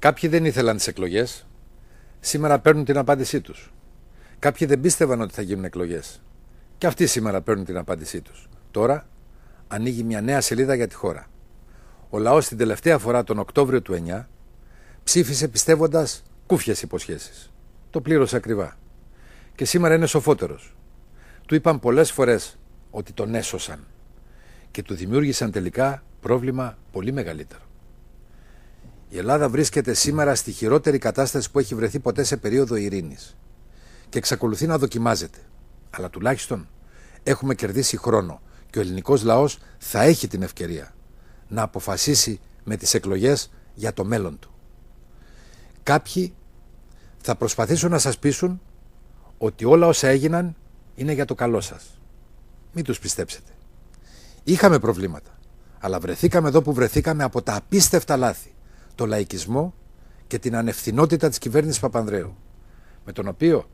Κάποιοι δεν ήθελαν τις εκλογές. Σήμερα παίρνουν την απάντησή τους. Κάποιοι δεν πίστευαν ότι θα γίνουν εκλογές. Και αυτοί σήμερα παίρνουν την απάντησή τους. Τώρα ανοίγει μια νέα σελίδα για τη χώρα. Ο λαός την τελευταία φορά τον Οκτώβριο του 9 ψήφισε πιστεύοντας κούφιες υποσχέσεις. Το πλήρωσε ακριβά. Και σήμερα είναι σοφότερος. Του είπαν πολλές φορές ότι τον έσωσαν. Και του δημιούργησαν τελικά πρόβλημα πολύ μεγαλύτερο. Η Ελλάδα βρίσκεται σήμερα στη χειρότερη κατάσταση που έχει βρεθεί ποτέ σε περίοδο ειρήνης. Και εξακολουθεί να δοκιμάζεται. Αλλά τουλάχιστον έχουμε κερδίσει χρόνο και ο ελληνικός λαός θα έχει την ευκαιρία να αποφασίσει με τις εκλογές για το μέλλον του. Κάποιοι θα προσπαθήσουν να σας πείσουν ότι όλα όσα έγιναν είναι για το καλό σας. Μην τους πιστέψετε. Είχαμε προβλήματα, αλλά βρεθήκαμε εδώ που βρεθήκαμε από τα απίστευτα λάθη το λαϊκισμό και την ανευθυνότητα της κυβέρνησης Παπανδρέου, με τον οποίο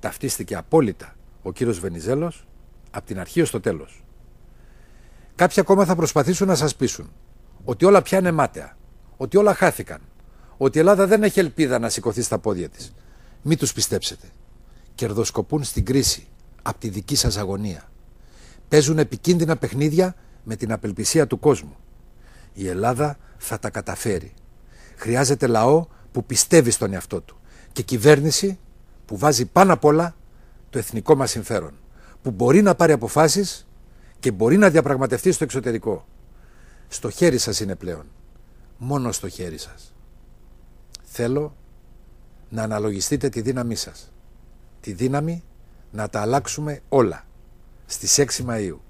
ταυτίστηκε απόλυτα ο κύριος Βενιζέλος από την αρχή ως το τέλος. Κάποιοι ακόμα θα προσπαθήσουν να σας πείσουν ότι όλα πια είναι μάταια, ότι όλα χάθηκαν, ότι η Ελλάδα δεν έχει ελπίδα να σηκωθεί στα πόδια της. Μη τους πιστέψετε. Κερδοσκοπούν στην κρίση, από τη δική σας αγωνία. Παίζουν επικίνδυνα παιχνίδια με την απελπισία του κόσμου. Η Ελλάδα θα τα καταφέρει. Χρειάζεται λαό που πιστεύει στον εαυτό του και κυβέρνηση που βάζει πάνω απ' όλα το εθνικό μας συμφέρον, που μπορεί να πάρει αποφάσεις και μπορεί να διαπραγματευτεί στο εξωτερικό. Στο χέρι σας είναι πλέον. Μόνο στο χέρι σας. Θέλω να αναλογιστείτε τη δύναμή σας. Τη δύναμη να τα αλλάξουμε όλα. Στις 6 Μαΐου.